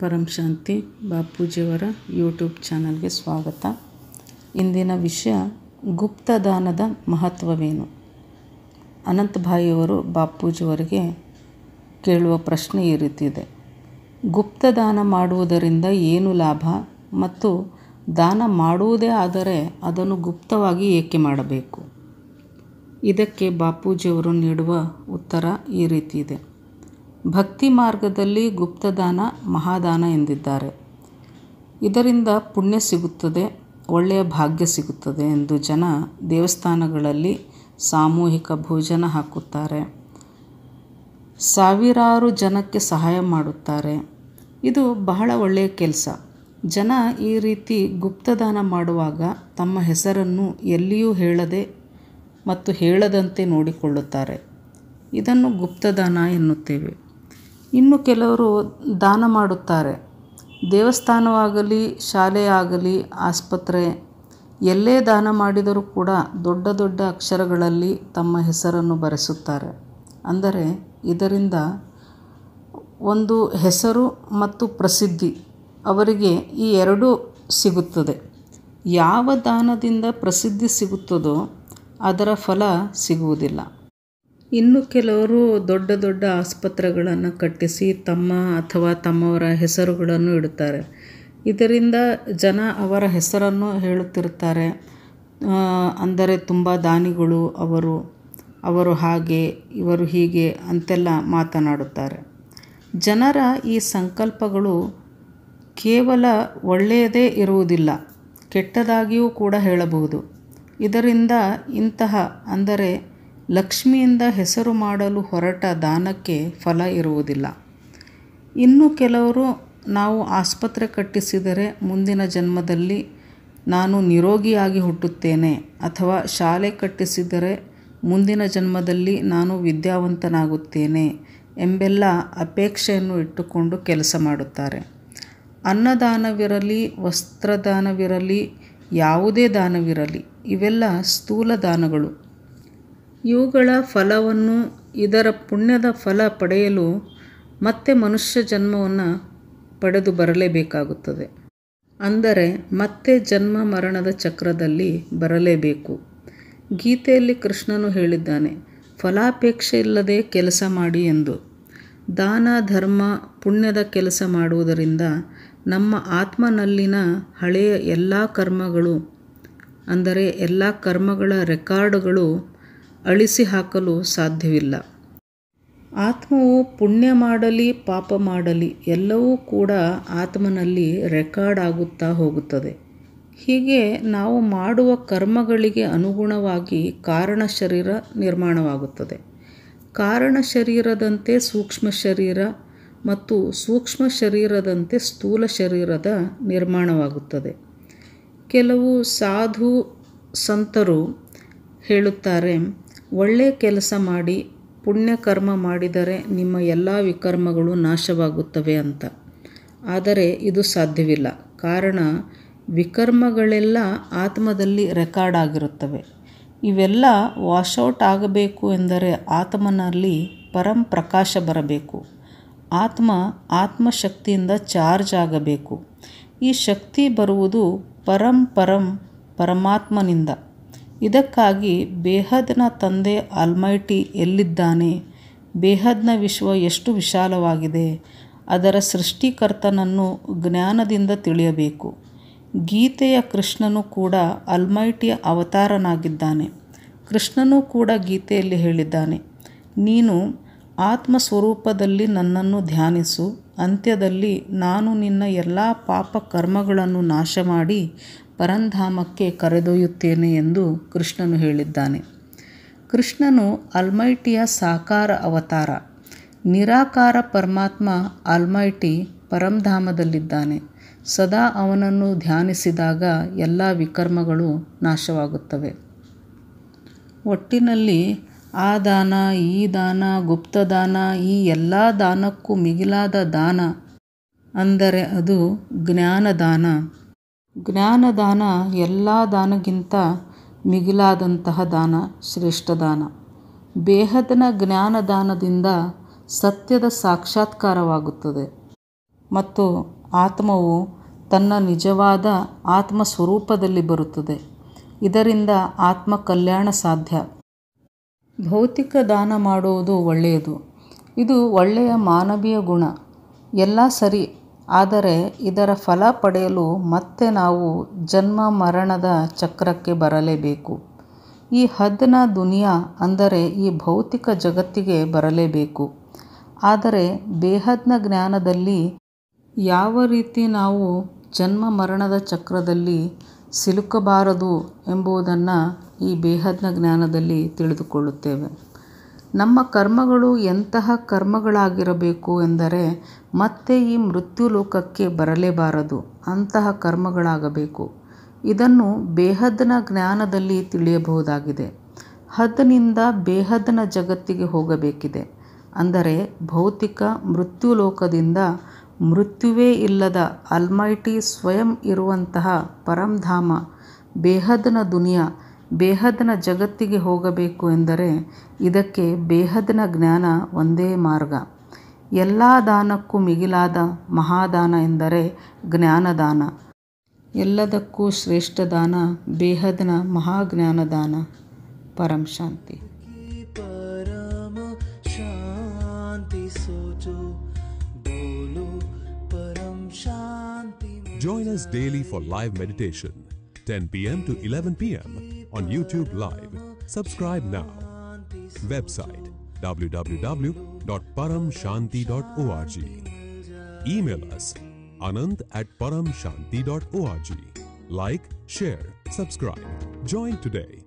ಪರಂ ಶಾಂತಿ ಬಾಪೂಜಿಯವರ YouTube ಚಾನಲ್ಗೆ ಸ್ವಾಗತ ಇಂದಿನ ವಿಷಯ ಗುಪ್ತದಾನದ ಮಹತ್ವವೇನು ಅನಂತಭಾಯಿಯವರು ಬಾಪೂಜಿಯವರಿಗೆ ಕೇಳುವ ಪ್ರಶ್ನೆ ಈ ರೀತಿ ಇದೆ ಗುಪ್ತದಾನ ಮಾಡುವುದರಿಂದ ಏನು ಲಾಭ ಮತ್ತು ದಾನ ಮಾಡುವುದೇ ಆದರೆ ಅದನ್ನು ಗುಪ್ತವಾಗಿ ಏಕೆ ಮಾಡಬೇಕು ಇದಕ್ಕೆ ಬಾಪೂಜಿಯವರು ನೀಡುವ ಉತ್ತರ ಈ ರೀತಿ ಇದೆ ಭಕ್ತಿ ಮಾರ್ಗದಲ್ಲಿ ಗುಪ್ತದಾನ ಮಹಾದಾನ ಎಂದಿದ್ದಾರೆ ಇದರಿಂದ ಪುಣ್ಯ ಸಿಗುತ್ತದೆ ಒಳ್ಳೆಯ ಭಾಗ್ಯ ಸಿಗುತ್ತದೆ ಎಂದು ಜನ ದೇವಸ್ಥಾನಗಳಲ್ಲಿ ಸಾಮೂಹಿಕ ಭೋಜನ ಹಾಕುತ್ತಾರೆ ಸಾವಿರಾರು ಜನಕ್ಕೆ ಸಹಾಯ ಮಾಡುತ್ತಾರೆ ಇದು ಬಹಳ ಒಳ್ಳೆಯ ಕೆಲಸ ಜನ ಈ ರೀತಿ ಗುಪ್ತದಾನ ಮಾಡುವಾಗ ತಮ್ಮ ಹೆಸರನ್ನು ಎಲ್ಲಿಯೂ ಹೇಳದೆ ಮತ್ತು ಹೇಳದಂತೆ ನೋಡಿಕೊಳ್ಳುತ್ತಾರೆ ಇದನ್ನು ಗುಪ್ತದಾನ ಎನ್ನುತ್ತೇವೆ ಇನ್ನು ಕೆಲವರು ದಾನ ಮಾಡುತ್ತಾರೆ ದೇವಸ್ಥಾನವಾಗಲಿ ಶಾಲೆ ಆಗಲಿ ಆಸ್ಪತ್ರೆ ಎಲ್ಲೇ ದಾನ ಮಾಡಿದರೂ ಕೂಡ ದೊಡ್ಡ ದೊಡ್ಡ ಅಕ್ಷರಗಳಲ್ಲಿ ತಮ್ಮ ಹೆಸರನ್ನು ಬರೆಸುತ್ತಾರೆ ಅಂದರೆ ಇದರಿಂದ ಒಂದು ಹೆಸರು ಮತ್ತು ಪ್ರಸಿದ್ಧಿ ಅವರಿಗೆ ಈ ಎರಡೂ ಸಿಗುತ್ತದೆ ಯಾವ ದಾನದಿಂದ ಪ್ರಸಿದ್ಧಿ ಸಿಗುತ್ತದೋ ಅದರ ಫಲ ಸಿಗುವುದಿಲ್ಲ ಇನ್ನು ಕೆಲವರು ದೊಡ್ಡ ದೊಡ್ಡ ಆಸ್ಪತ್ರೆಗಳನ್ನು ಕಟ್ಟಿಸಿ ತಮ್ಮ ಅಥವಾ ತಮ್ಮವರ ಹೆಸರುಗಳನ್ನು ಇಡುತ್ತಾರೆ ಇದರಿಂದ ಜನ ಅವರ ಹೆಸರನ್ನು ಹೇಳುತ್ತಿರುತ್ತಾರೆ ಅಂದರೆ ತುಂಬ ದಾನಿಗಳು ಅವರು ಅವರು ಹಾಗೆ ಇವರು ಹೀಗೆ ಅಂತೆಲ್ಲ ಮಾತನಾಡುತ್ತಾರೆ ಜನರ ಈ ಸಂಕಲ್ಪಗಳು ಕೇವಲ ಒಳ್ಳೆಯದೇ ಇರುವುದಿಲ್ಲ ಕೆಟ್ಟದಾಗಿಯೂ ಕೂಡ ಹೇಳಬಹುದು ಇದರಿಂದ ಇಂತಹ ಅಂದರೆ ಲಕ್ಷ್ಮಿಯಿಂದ ಹೆಸರು ಮಾಡಲು ಹೊರಟ ದಾನಕ್ಕೆ ಫಲ ಇರುವುದಿಲ್ಲ ಇನ್ನು ಕೆಲವರು ನಾವು ಆಸ್ಪತ್ರೆ ಕಟ್ಟಿಸಿದರೆ ಮುಂದಿನ ಜನ್ಮದಲ್ಲಿ ನಾನು ನಿರೋಗಿಯಾಗಿ ಹುಟ್ಟುತ್ತೇನೆ ಅಥವಾ ಶಾಲೆ ಕಟ್ಟಿಸಿದರೆ ಮುಂದಿನ ಜನ್ಮದಲ್ಲಿ ನಾನು ವಿದ್ಯಾವಂತನಾಗುತ್ತೇನೆ ಎಂಬೆಲ್ಲ ಅಪೇಕ್ಷೆಯನ್ನು ಇಟ್ಟುಕೊಂಡು ಕೆಲಸ ಮಾಡುತ್ತಾರೆ ಅನ್ನದಾನವಿರಲಿ ವಸ್ತ್ರದಾನವಿರಲಿ ಯಾವುದೇ ದಾನವಿರಲಿ ಇವೆಲ್ಲ ಸ್ಥೂಲ ದಾನಗಳು ಇವುಗಳ ಫಲವನ್ನು ಇದರ ಪುಣ್ಯದ ಫಲ ಪಡೆಯಲು ಮತ್ತೆ ಮನುಷ್ಯ ಜನ್ಮವನ್ನು ಪಡೆದು ಬರಲೇಬೇಕಾಗುತ್ತದೆ ಅಂದರೆ ಮತ್ತೆ ಜನ್ಮ ಮರಣದ ಚಕ್ರದಲ್ಲಿ ಬರಲೇಬೇಕು ಗೀತೆಯಲ್ಲಿ ಕೃಷ್ಣನು ಹೇಳಿದ್ದಾನೆ ಫಲಾಪೇಕ್ಷೆ ಇಲ್ಲದೆ ಕೆಲಸ ಮಾಡಿ ಎಂದು ದಾನ ಧರ್ಮ ಪುಣ್ಯದ ಕೆಲಸ ಮಾಡುವುದರಿಂದ ನಮ್ಮ ಆತ್ಮನಲ್ಲಿನ ಹಳೆಯ ಎಲ್ಲ ಕರ್ಮಗಳು ಅಂದರೆ ಎಲ್ಲ ಕರ್ಮಗಳ ರೆಕಾರ್ಡ್ಗಳು ಅಳಿಸಿ ಹಾಕಲು ಸಾಧ್ಯವಿಲ್ಲ ಆತ್ಮವು ಪುಣ್ಯ ಮಾಡಲಿ ಪಾಪ ಮಾಡಲಿ ಎಲ್ಲವೂ ಕೂಡ ಆತ್ಮನಲ್ಲಿ ರೆಕಾರ್ಡ್ ಆಗುತ್ತಾ ಹೋಗುತ್ತದೆ ಹೀಗೆ ನಾವು ಮಾಡುವ ಕರ್ಮಗಳಿಗೆ ಅನುಗುಣವಾಗಿ ಕಾರಣ ಶರೀರ ನಿರ್ಮಾಣವಾಗುತ್ತದೆ ಕಾರಣ ಶರೀರದಂತೆ ಸೂಕ್ಷ್ಮ ಶರೀರ ಮತ್ತು ಸೂಕ್ಷ್ಮ ಶರೀರದಂತೆ ಸ್ಥೂಲ ಶರೀರದ ನಿರ್ಮಾಣವಾಗುತ್ತದೆ ಕೆಲವು ಸಾಧು ಸಂತರು ಹೇಳುತ್ತಾರೆ ಒಳ್ಳೆಯ ಕೆಲಸ ಮಾಡಿ ಪುಣ್ಯಕರ್ಮ ಮಾಡಿದರೆ ನಿಮ್ಮ ಎಲ್ಲ ವಿಕರ್ಮಗಳು ನಾಶವಾಗುತ್ತವೆ ಅಂತ ಆದರೆ ಇದು ಸಾಧ್ಯವಿಲ್ಲ ಕಾರಣ ವಿಕರ್ಮಗಳೆಲ್ಲ ಆತ್ಮದಲ್ಲಿ ರೆಕಾರ್ಡ್ ಆಗಿರುತ್ತವೆ ಇವೆಲ್ಲ ವಾಶೌಟ್ ಆಗಬೇಕು ಎಂದರೆ ಆತ್ಮನಲ್ಲಿ ಪರಂ ಪ್ರಕಾಶ ಬರಬೇಕು ಆತ್ಮ ಆತ್ಮಶಕ್ತಿಯಿಂದ ಚಾರ್ಜ್ ಆಗಬೇಕು ಈ ಶಕ್ತಿ ಬರುವುದು ಪರಂ ಪರಂ ಪರಮಾತ್ಮನಿಂದ ಇದಕ್ಕಾಗಿ ಬೇಹದ್ನ ತಂದೆ ಆಲ್ಮೈಟಿ ಎಲ್ಲಿದ್ದಾನೆ ಬೇಹದ್ನ ವಿಶ್ವ ಎಷ್ಟು ವಿಶಾಲವಾಗಿದೆ ಅದರ ಸೃಷ್ಟಿಕರ್ತನನ್ನು ಜ್ಞಾನದಿಂದ ತಿಳಿಯಬೇಕು ಗೀತೆಯ ಕೃಷ್ಣನು ಕೂಡ ಅಲ್ಮೈಟಿಯ ಅವತಾರನಾಗಿದ್ದಾನೆ ಕೃಷ್ಣನೂ ಕೂಡ ಗೀತೆಯಲ್ಲಿ ಹೇಳಿದ್ದಾನೆ ನೀನು ಆತ್ಮ ಸ್ವರೂಪದಲ್ಲಿ ನನ್ನನ್ನು ಧ್ಯಾನಿಸು ಅಂತ್ಯದಲ್ಲಿ ನಾನು ನಿನ್ನ ಎಲ್ಲ ಪಾಪ ಕರ್ಮಗಳನ್ನು ನಾಶ ಮಾಡಿ ಪರಂಧಾಮಕ್ಕೆ ಕರೆದೊಯ್ಯುತ್ತೇನೆ ಎಂದು ಕೃಷ್ಣನು ಹೇಳಿದ್ದಾನೆ ಕೃಷ್ಣನು ಅಲ್ಮೈಟಿಯ ಸಾಕಾರ ಅವತಾರ ನಿರಾಕಾರ ಪರಮಾತ್ಮ ಅಲ್ಮೈಟಿ ಪರಂಧಾಮದಲ್ಲಿದ್ದಾನೆ ಸದಾ ಅವನನ್ನು ಧ್ಯಾನಿಸಿದಾಗ ಎಲ್ಲ ವಿಕರ್ಮಗಳು ನಾಶವಾಗುತ್ತವೆ ಒಟ್ಟಿನಲ್ಲಿ ಆ ದಾನ ಈ ದಾನ ಗುಪ್ತದಾನ ಈ ಎಲ್ಲ ದಾನಕ್ಕೂ ಮಿಗಿಲಾದ ದಾನ ಅಂದರೆ ಅದು ಜ್ಞಾನದಾನ ಜ್ಞಾನದಾನ ಎಲ್ಲ ದಾನಗಿಂತ ಮಿಗಿಲಾದಂತಹ ದಾನ ಶ್ರೇಷ್ಠ ದಾನ ಬೇಹದನ ಜ್ಞಾನದಾನದಿಂದ ಸತ್ಯದ ಸಾಕ್ಷಾತ್ಕಾರವಾಗುತ್ತದೆ ಮತ್ತು ಆತ್ಮವು ತನ್ನ ನಿಜವಾದ ಆತ್ಮ ಸ್ವರೂಪದಲ್ಲಿ ಬರುತ್ತದೆ ಇದರಿಂದ ಆತ್ಮ ಕಲ್ಯಾಣ ಸಾಧ್ಯ ಭೌತಿಕ ದಾನ ಮಾಡುವುದು ಒಳ್ಳೆಯದು ಇದು ಒಳ್ಳೆಯ ಮಾನವೀಯ ಗುಣ ಎಲ್ಲ ಸರಿ ಆದರೆ ಇದರ ಫಲ ಪಡೆಯಲು ಮತ್ತೆ ನಾವು ಜನ್ಮ ಮರಣದ ಚಕ್ರಕ್ಕೆ ಬರಲೇಬೇಕು ಈ ಹದ್ನ ದುನಿಯಾ ಅಂದರೆ ಈ ಭೌತಿಕ ಜಗತ್ತಿಗೆ ಬರಲೇಬೇಕು ಆದರೆ ಬೇಹದ್ನ ಜ್ಞಾನದಲ್ಲಿ ಯಾವ ರೀತಿ ನಾವು ಜನ್ಮ ಮರಣದ ಚಕ್ರದಲ್ಲಿ ಸಿಲುಕಬಾರದು ಎಂಬುದನ್ನು ಈ ಬೇಹದ್ನ ಜ್ಞಾನದಲ್ಲಿ ತಿಳಿದುಕೊಳ್ಳುತ್ತೇವೆ ನಮ್ಮ ಕರ್ಮಗಳು ಎಂತಹ ಕರ್ಮಗಳಾಗಿರಬೇಕು ಎಂದರೆ ಮತ್ತೆ ಈ ಮೃತ್ಯುಲೋಕಕ್ಕೆ ಬರಲೇಬಾರದು ಅಂತಹ ಕರ್ಮಗಳಾಗಬೇಕು ಇದನ್ನು ಬೇಹದ್ನ ಜ್ಞಾನದಲ್ಲಿ ತಿಳಿಯಬಹುದಾಗಿದೆ ಹದ್ನಿಂದ ಬೇಹದ್ನ ಜಗತ್ತಿಗೆ ಹೋಗಬೇಕಿದೆ ಅಂದರೆ ಭೌತಿಕ ಮೃತ್ಯುಲೋಕದಿಂದ ಮೃತ್ಯುವೇ ಇಲ್ಲದ ಅಲ್ಮೈಟಿ ಸ್ವಯಂ ಇರುವಂತಹ ಪರಂಧಾಮ ಬೇಹದ್ನ ದುನಿಯಾ ಬೇಹದ್ನ ಜಗತ್ತಿಗೆ ಹೋಗಬೇಕು ಎಂದರೆ ಇದಕ್ಕೆ ಬೇಹದ್ನ ಜ್ಞಾನ ಒಂದೇ ಮಾರ್ಗ ಎಲ್ಲ ದಾನಕ್ಕೂ ಮಿಗಿಲಾದ ಮಹಾದಾನ ಎಂದರೆ ಜ್ಞಾನದಾನ ಎಲ್ಲದಕ್ಕೂ ಶ್ರೇಷ್ಠ ದಾನ ಬೇಹದ್ನ ಮಹಾಜ್ಞಾನದಾನ ಪರಂ ಶಾಂತಿ ಪರಂ ಶಾಂತಿ Join us daily for live meditation, 10 p.m. to 11 p.m. on YouTube Live. Subscribe now. Website www.paramshanti.org. Email us anand at paramshanti.org. Like, share, subscribe. Join today.